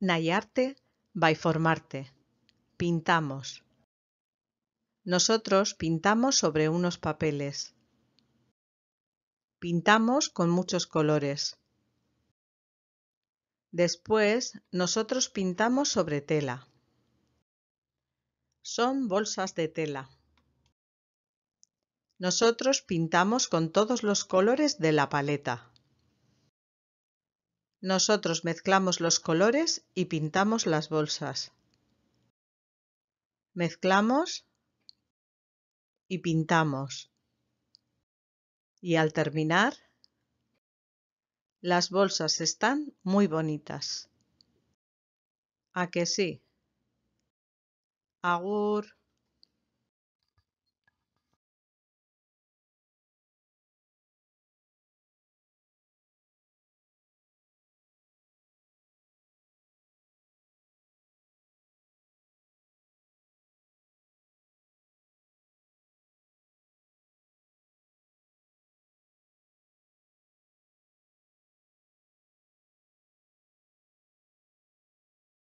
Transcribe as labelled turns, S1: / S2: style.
S1: Nayarte, formarte. Pintamos. Nosotros pintamos sobre unos papeles. Pintamos con muchos colores. Después, nosotros pintamos sobre tela. Son bolsas de tela. Nosotros pintamos con todos los colores de la paleta. Nosotros mezclamos los colores y pintamos las bolsas. Mezclamos y pintamos. Y al terminar, las bolsas están muy bonitas. ¿A que sí? Agur.